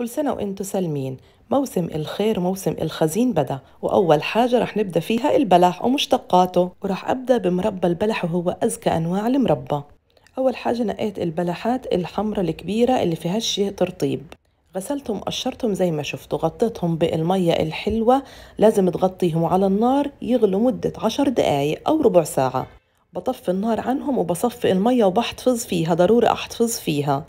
كل سنة وانتم سالمين موسم الخير موسم الخزين بدا وأول حاجة رح نبدأ فيها البلح ومشتقاته ورح أبدأ بمربى البلح وهو أذكى أنواع المربى أول حاجة نقيت البلحات الحمرة الكبيرة اللي فيها الشيء ترطيب غسلتهم قشرتهم زي ما شفتوا غطيتهم بالمية الحلوة لازم تغطيهم على النار يغلوا مدة عشر دقايق أو ربع ساعة بطفي النار عنهم وبصفي المية وبحتفظ فيها ضروري أحتفظ فيها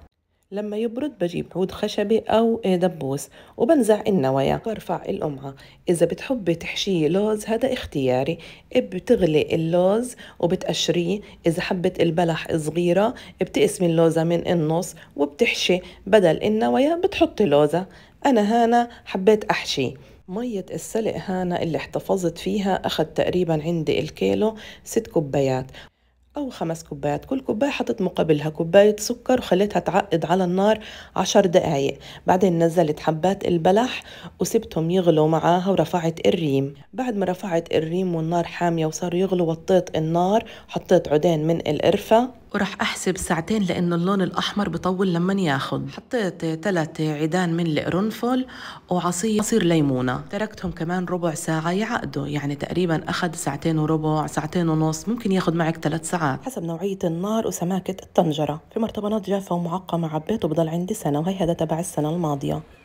لما يبرد بجيب عود خشبي أو آه، دبوس وبنزع النوايا برفع الأمعة إذا بتحبي تحشي لوز هذا اختياري بتغلي اللوز وبتقشريه إذا حبة البلح صغيرة بتقسمي اللوزة من النص وبتحشي بدل النوايا بتحطي لوزة أنا هانا حبيت أحشيه مية السلق هانا اللي احتفظت فيها أخد تقريبا عندي الكيلو ست كوبايات أو خمس كوبايات كل كوباية حطت مقابلها كوباية سكر وخليتها تعقد على النار عشر دقايق بعدين نزلت حبات البلح وسبتهم يغلوا معاها ورفعت الريم بعد ما رفعت الريم والنار حامية وصاروا يغلوا وطيت النار حطيت عودين من القرفة وراح احسب ساعتين لانه اللون الاحمر بطول لما ياخد حطيت ثلاث عيدان من القرنفل وعصير عصير ليمونه تركتهم كمان ربع ساعه يعقدوا يعني تقريبا اخذ ساعتين وربع ساعتين ونص ممكن ياخد معك ثلاث ساعات حسب نوعيه النار وسماكه الطنجره في مرتبانات جافه ومعقمه عبيته بضل عندي سنه وهي هذا تبع السنه الماضيه